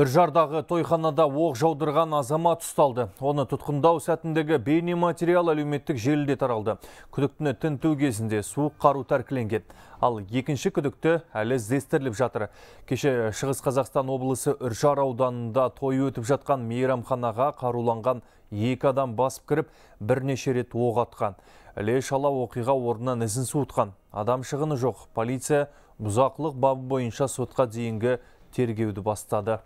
Үржардағы тойханада оқ жаудырған азамат ұсталды. Оны тұтқындау сәтіндегі бейне материал әлеуметтік желіде таралды. Күдіктіні тінту кезінде суық қару тәркіленген. Ал екінші күдікті әлі іздестіріліп жатыр. Кеше Шығыс Қазақстан облысы Үржар ауданында той өтіп жатқан мейрамханаға қаруланған екі адам басып кіріп, бірнеше рет оқ атқан. Іле шала оқиға орнынан ізін суытқан. Адам шығыны жоқ. Полиция бұзақылық бабы бойынша сотқа дейінгі тергеуді бастады